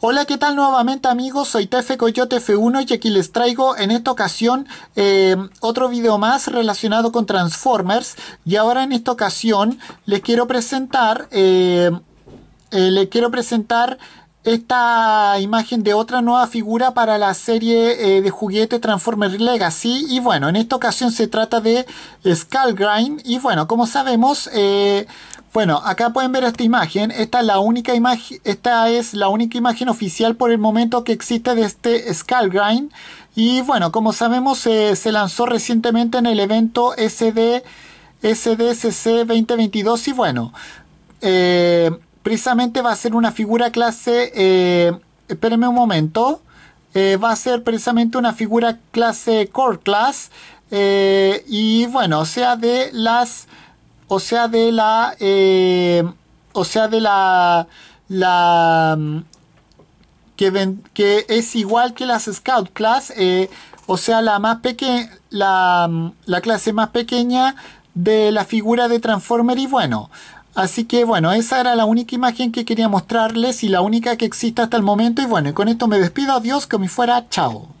Hola, ¿qué tal nuevamente amigos? Soy Tefe Coyote F1 y aquí les traigo en esta ocasión eh, otro video más relacionado con Transformers. Y ahora en esta ocasión les quiero presentar... Eh, eh, les quiero presentar esta imagen de otra nueva figura para la serie eh, de juguete Transformers Legacy. Y bueno, en esta ocasión se trata de Skullgrind. Y bueno, como sabemos, eh, bueno, acá pueden ver esta imagen. Esta es la única imagen, esta es la única imagen oficial por el momento que existe de este Skullgrind. Y bueno, como sabemos, eh, se lanzó recientemente en el evento SD, SDCC 2022. Y bueno, precisamente va a ser una figura clase, eh, espérenme un momento, eh, va a ser precisamente una figura clase core class eh, y bueno, o sea de las, o sea de la, o sea de la, la que, que es igual que las scout class, o sea la más pequeña, la, la clase más pequeña de la figura de transformer y bueno. Así que bueno, esa era la única imagen que quería mostrarles y la única que existe hasta el momento. Y bueno, con esto me despido, adiós, que me fuera, chao.